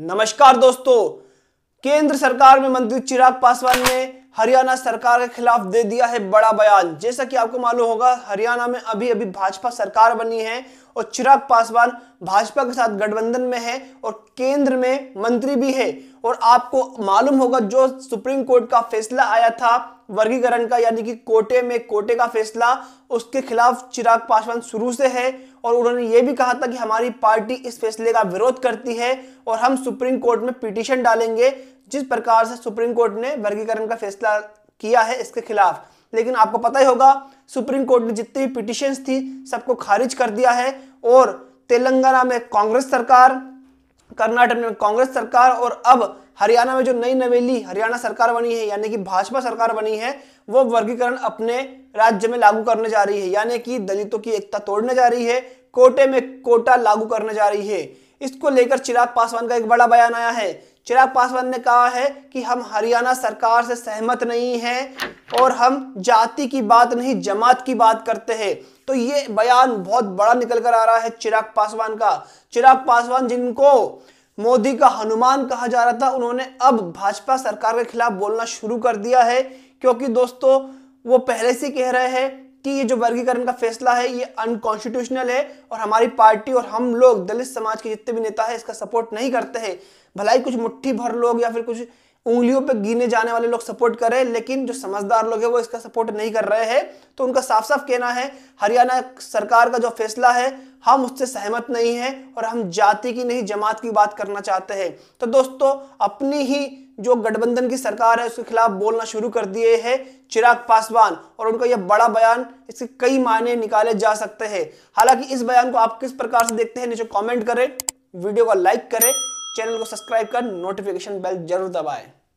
नमस्कार दोस्तों केंद्र सरकार में मंत्री चिराग पासवान ने हरियाणा सरकार के खिलाफ दे दिया है बड़ा बयान जैसा कि आपको मालूम होगा हरियाणा में अभी अभी भाजपा सरकार बनी है और चिराग पासवान भाजपा के साथ गठबंधन में है और केंद्र में मंत्री भी है और आपको मालूम होगा जो सुप्रीम कोर्ट का फैसला आया था वर्गीकरण का यानी कि कोटे में कोटे का फैसला उसके खिलाफ चिराग पासवान शुरू से है और उन्होंने ये भी कहा था कि हमारी पार्टी इस फैसले का विरोध करती है और हम सुप्रीम कोर्ट में पिटिशन डालेंगे जिस प्रकार से सुप्रीम कोर्ट ने वर्गीकरण का फैसला किया है इसके खिलाफ लेकिन आपको पता ही होगा सुप्रीम कोर्ट ने जितनी भी पिटिशन थी सबको खारिज कर दिया है और तेलंगाना में कांग्रेस सरकार कर्नाटक में कांग्रेस सरकार और अब हरियाणा में जो नई नवेली हरियाणा सरकार बनी है यानी कि भाजपा सरकार बनी है वो वर्गीकरण अपने राज्य में लागू करने जा रही है यानी कि दलितों की एकता तोड़ने जा रही है कोटे में कोटा लागू करने जा रही है इसको लेकर चिराग पासवान का एक बड़ा बयान आया है चिराग पासवान ने कहा है कि हम हरियाणा सरकार से सहमत नहीं हैं और हम जाति की बात नहीं जमात की बात करते हैं तो ये बयान बहुत बड़ा निकल कर आ रहा है चिराग पासवान का चिराग पासवान जिनको मोदी का हनुमान कहा जा रहा था उन्होंने अब भाजपा सरकार के खिलाफ बोलना शुरू कर दिया है क्योंकि दोस्तों वो पहले से कह रहे हैं कि ये जो वर्गीकरण का फैसला है ये अनकॉन्स्टिट्यूशनल है और हमारी पार्टी और हम लोग दलित समाज के जितने भी नेता है इसका सपोर्ट नहीं करते हैं भलाई कुछ मुट्ठी भर लोग या फिर कुछ उंगलियों पे गिने जाने वाले लोग सपोर्ट कर रहे हैं लेकिन जो समझदार लोग हैं वो इसका सपोर्ट नहीं कर रहे हैं तो उनका साफ साफ कहना है हरियाणा सरकार का जो फैसला है हम उससे सहमत नहीं है और हम जाति की नहीं जमात की बात करना चाहते हैं तो दोस्तों अपनी ही जो गठबंधन की सरकार है उसके खिलाफ बोलना शुरू कर दिए है चिराग पासवान और उनका यह बड़ा बयान इसके कई मायने निकाले जा सकते हैं हालांकि इस बयान को आप किस प्रकार से देखते हैं नीचे कॉमेंट करें वीडियो को लाइक करें चैनल को सब्सक्राइब कर नोटिफिकेशन बेल जरूर दबाएं